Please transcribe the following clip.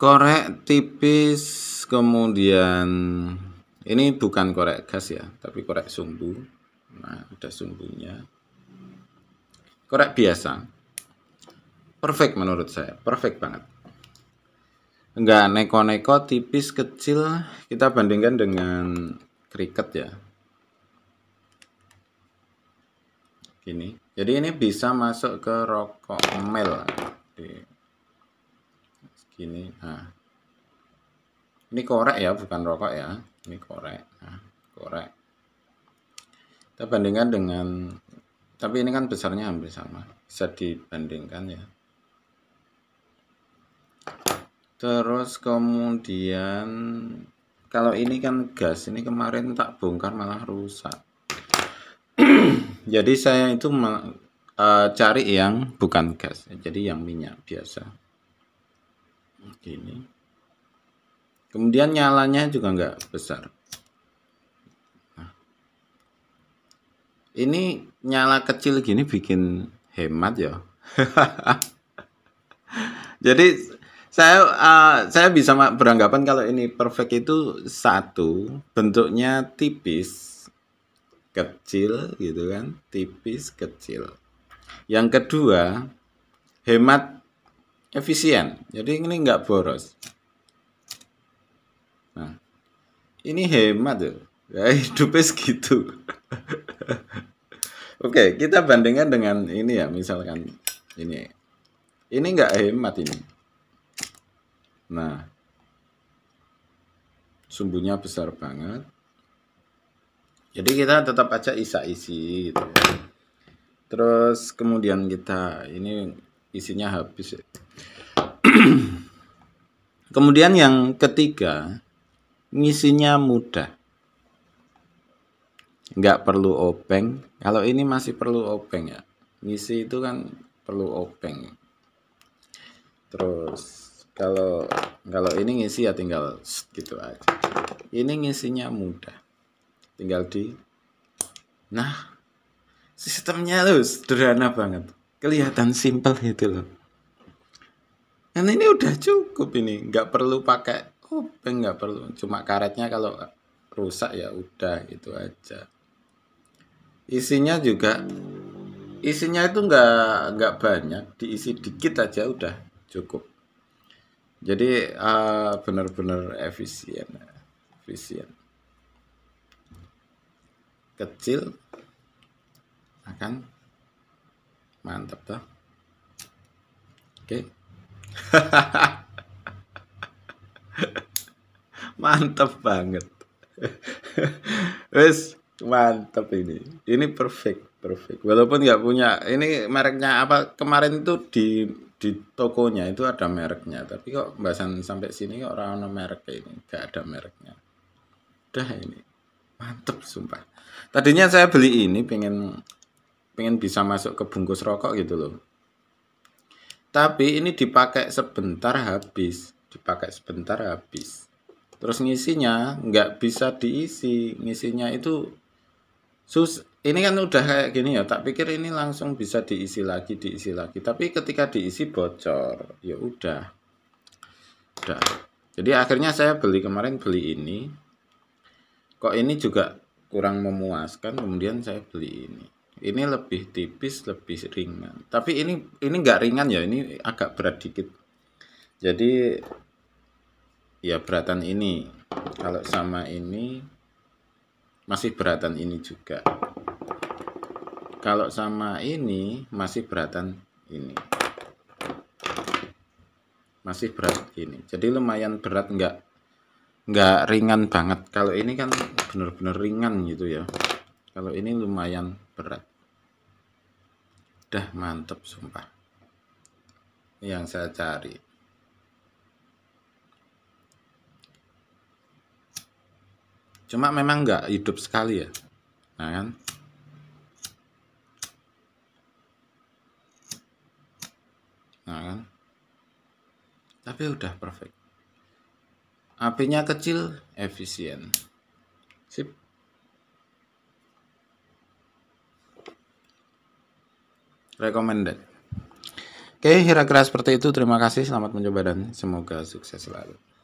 korek tipis kemudian ini bukan korek gas ya tapi korek sumbu nah udah sumbunya korek biasa perfect menurut saya perfect banget enggak neko-neko tipis kecil kita bandingkan dengan kriket ya gini jadi ini bisa masuk ke rokok mel gini. Nah. Ini korek ya, bukan rokok ya. Ini korek. Nah, korek. Kita bandingkan dengan tapi ini kan besarnya hampir sama. Bisa dibandingkan ya. Terus kemudian kalau ini kan gas, ini kemarin tak bongkar malah rusak. Jadi saya itu uh, cari yang bukan gas, jadi yang minyak biasa. Gini. Kemudian nyalanya juga nggak besar. Nah. Ini nyala kecil gini bikin hemat ya. Jadi saya uh, saya bisa beranggapan kalau ini perfect itu satu bentuknya tipis kecil gitu kan tipis kecil yang kedua hemat efisien. Jadi ini nggak boros. Nah, ini hemat tuh. Ya, ya hidupnya segitu. Oke, kita bandingkan dengan ini ya, misalkan ini. Ini nggak hemat ini. Nah, sumbunya besar banget. Jadi kita tetap aja isa isi gitu. Terus kemudian kita ini isinya habis. Ya. Kemudian yang ketiga, ngisinya mudah. Nggak perlu obeng. Kalau ini masih perlu obeng ya. Ngisi itu kan perlu obeng. Terus kalau kalau ini ngisi ya tinggal gitu aja. Ini ngisinya mudah. Tinggal di Nah, sistemnya loh sederhana banget kelihatan simple gitu loh dan ini udah cukup ini nggak perlu pakai obeng nggak perlu cuma karetnya kalau rusak ya udah itu aja isinya juga isinya itu nggak nggak banyak diisi dikit aja udah cukup jadi uh, benar-benar efisien efisien kecil akan mantap tuh, oke okay. mantap banget wes mantap ini ini perfect perfect walaupun nggak punya ini mereknya apa kemarin itu di di tokonya itu ada mereknya tapi kok bahasan sampai sini kok orang merek ini nggak ada mereknya udah ini mantep sumpah tadinya saya beli ini pengen pengen bisa masuk ke bungkus rokok gitu loh tapi ini dipakai sebentar habis dipakai sebentar habis terus ngisinya nggak bisa diisi ngisinya itu sus ini kan udah kayak gini ya tak pikir ini langsung bisa diisi lagi diisi lagi tapi ketika diisi bocor ya udah udah jadi akhirnya saya beli kemarin beli ini kok ini juga kurang memuaskan kemudian saya beli ini ini lebih tipis, lebih ringan. Tapi ini ini nggak ringan ya, ini agak berat dikit. Jadi ya beratan ini. Kalau sama ini masih beratan ini juga. Kalau sama ini masih beratan ini. Masih berat ini. Jadi lumayan berat nggak nggak ringan banget. Kalau ini kan bener-bener ringan gitu ya. Kalau ini lumayan berat dah mantep sumpah yang saya cari cuma memang nggak hidup sekali ya nah kan nah kan tapi udah perfect apinya kecil efisien sip recommended oke kira-kira seperti itu terima kasih selamat mencoba dan semoga sukses selalu